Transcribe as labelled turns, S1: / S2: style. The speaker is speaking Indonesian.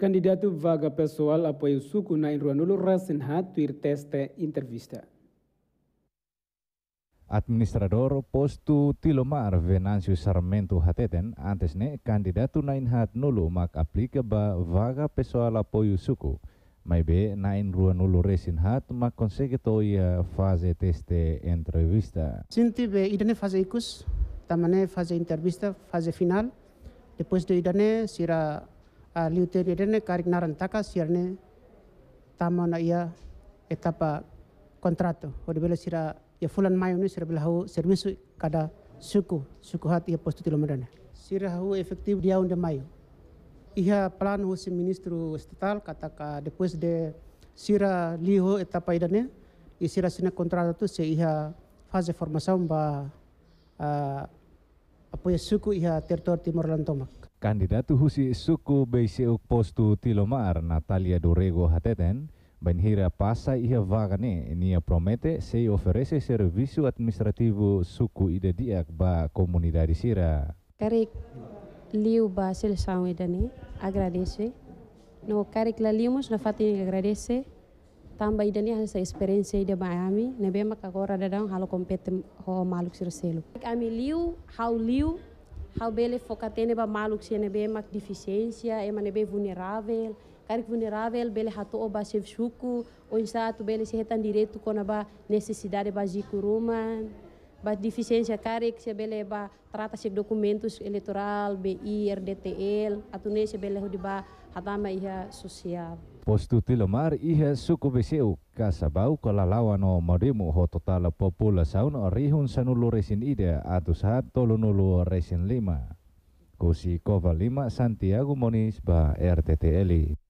S1: Candidato vaga pessoal apoia suku na Irwanulo Rasenhat tuir teste entrevista.
S2: Administrador postu Tilomar Venancio Sarmento Hateten antes ne candidato na inhat nulu mak aplica ba vaga pessoal apoio suku, Mai be na Irwanulo Rasenhat mak consegue toia eh, fase teste entrevista.
S1: Sinti be idane fase ikus, tamane fase entrevista, fase final. Depois de idane sira Ah, liu liute de rene karik naran taka sierne tamo na ia etapa kontrato o di bela sira ia fulan mayo ni sira bela hau servisu kada suku suku hat ia postu merene sira hau efektif dia unde mayo ia plan hu si ministru estatal kataka depois de sira liho etapa idane ia sira sina kontrato tu se ia fase formasaun ba ah, apoia suku iha territor timur Lantomak.
S2: Kandidat husi suku BCU postu Tilomar Natalia Dorego Hateten Benhira pasai iha vagane nia promete se oferese servisu administrativo suku ida diak ba komunidade sira.
S3: Karik liu ba sil ida agradece. No karik la liumus na fatini agradece tamba idani hal sa experience ida ma ami ne be maka ko rada dan hal kompete ho maluk sir selo ami liu how liu how bele fokatene ba maluk sene be mak deficiência e mane be vulnerable. karik vulnerável bele hatu oba chef shuku o insa tu bele se retan direto kona ba necessidade ba jikuruma ba deficiência carek se bele ba trata se documentos eleitoral BI RDTL atune se bele hudi ba hatama iha sosial
S2: postu tilomar iha suku beseu kasabau kalalawan no marimu ho total populasau no rihun sanulu resin ida atau saat tolunulu resin lima Kusi Kova 5 Santiago Moniz ba RTTLI.